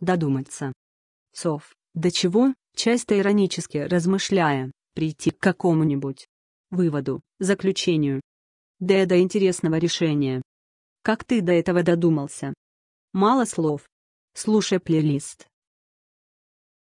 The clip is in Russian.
додуматься. Сов, до чего, часто иронически размышляя, прийти к какому-нибудь выводу, заключению. Да до интересного решения. Как ты до этого додумался? Мало слов. Слушай плейлист.